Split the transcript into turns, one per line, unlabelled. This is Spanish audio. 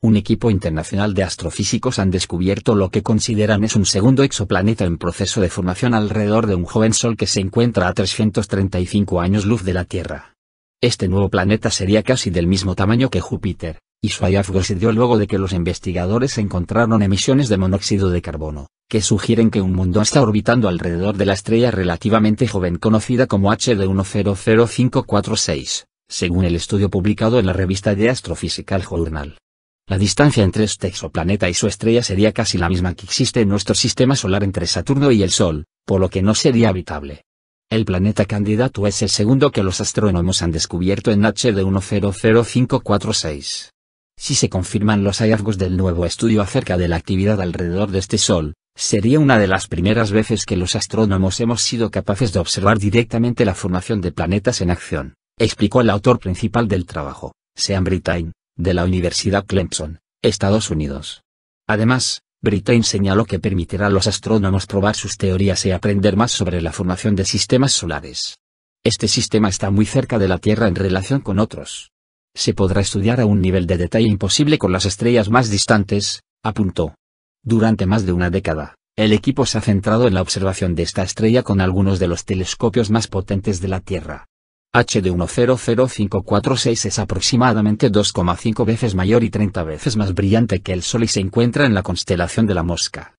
un equipo internacional de astrofísicos han descubierto lo que consideran es un segundo exoplaneta en proceso de formación alrededor de un joven Sol que se encuentra a 335 años luz de la Tierra. Este nuevo planeta sería casi del mismo tamaño que Júpiter, y su hallazgo se dio luego de que los investigadores encontraron emisiones de monóxido de carbono, que sugieren que un mundo está orbitando alrededor de la estrella relativamente joven conocida como HD100546, según el estudio publicado en la revista The Astrophysical Journal. La distancia entre este exoplaneta y su estrella sería casi la misma que existe en nuestro sistema solar entre Saturno y el Sol, por lo que no sería habitable. El planeta candidato es el segundo que los astrónomos han descubierto en HD100546. Si se confirman los hallazgos del nuevo estudio acerca de la actividad alrededor de este Sol, sería una de las primeras veces que los astrónomos hemos sido capaces de observar directamente la formación de planetas en acción, explicó el autor principal del trabajo, Sean Britain de la Universidad Clemson, Estados Unidos. Además, Britain señaló que permitirá a los astrónomos probar sus teorías y aprender más sobre la formación de sistemas solares. Este sistema está muy cerca de la Tierra en relación con otros. Se podrá estudiar a un nivel de detalle imposible con las estrellas más distantes, apuntó. Durante más de una década, el equipo se ha centrado en la observación de esta estrella con algunos de los telescopios más potentes de la Tierra. HD 100546 es aproximadamente 2,5 veces mayor y 30 veces más brillante que el Sol y se encuentra en la constelación de la Mosca.